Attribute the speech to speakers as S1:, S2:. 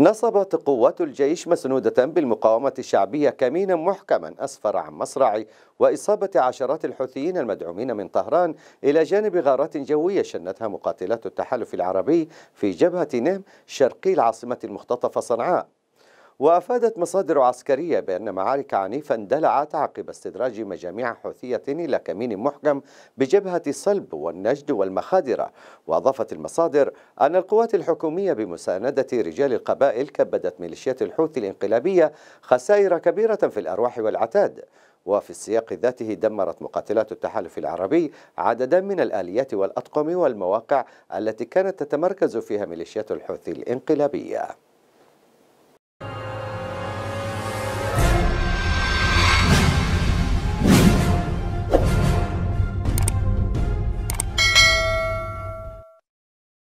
S1: نصبت قوات الجيش مسنودة بالمقاومة الشعبية كمينا محكما أسفر عن مصرع وإصابة عشرات الحوثيين المدعومين من طهران إلى جانب غارات جوية شنتها مقاتلات التحالف العربي في جبهة نهم شرقي العاصمة المختطفة صنعاء وأفادت مصادر عسكرية بأن معارك عنيفة اندلعت عقب استدراج مجاميع حوثية إلى كمين محكم بجبهة الصلب والنجد والمخادرة وأضافت المصادر أن القوات الحكومية بمساندة رجال القبائل كبدت ميليشيات الحوثي الانقلابية خسائر كبيرة في الأرواح والعتاد وفي السياق ذاته دمرت مقاتلات التحالف العربي عددا من الآليات والأطقم والمواقع التي كانت تتمركز فيها ميليشيات الحوثي الانقلابية